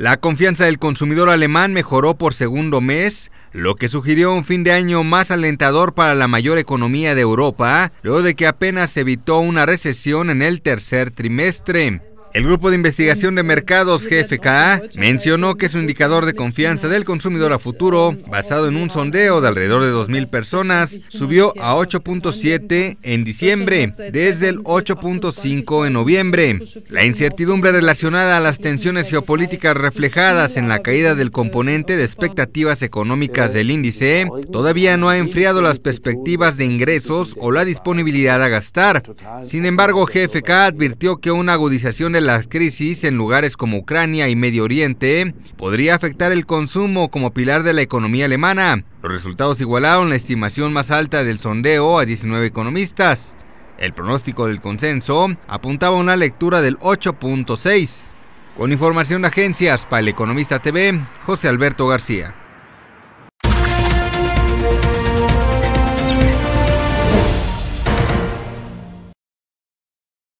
La confianza del consumidor alemán mejoró por segundo mes, lo que sugirió un fin de año más alentador para la mayor economía de Europa, luego de que apenas evitó una recesión en el tercer trimestre. El Grupo de Investigación de Mercados GFK mencionó que su indicador de confianza del consumidor a futuro, basado en un sondeo de alrededor de 2.000 personas, subió a 8.7 en diciembre, desde el 8.5 en noviembre. La incertidumbre relacionada a las tensiones geopolíticas reflejadas en la caída del componente de expectativas económicas del índice todavía no ha enfriado las perspectivas de ingresos o la disponibilidad a gastar. Sin embargo, GFK advirtió que una agudización la crisis en lugares como Ucrania y Medio Oriente podría afectar el consumo como pilar de la economía alemana. Los resultados igualaron la estimación más alta del sondeo a 19 economistas. El pronóstico del consenso apuntaba a una lectura del 8.6. Con información de agencias para el Economista TV, José Alberto García.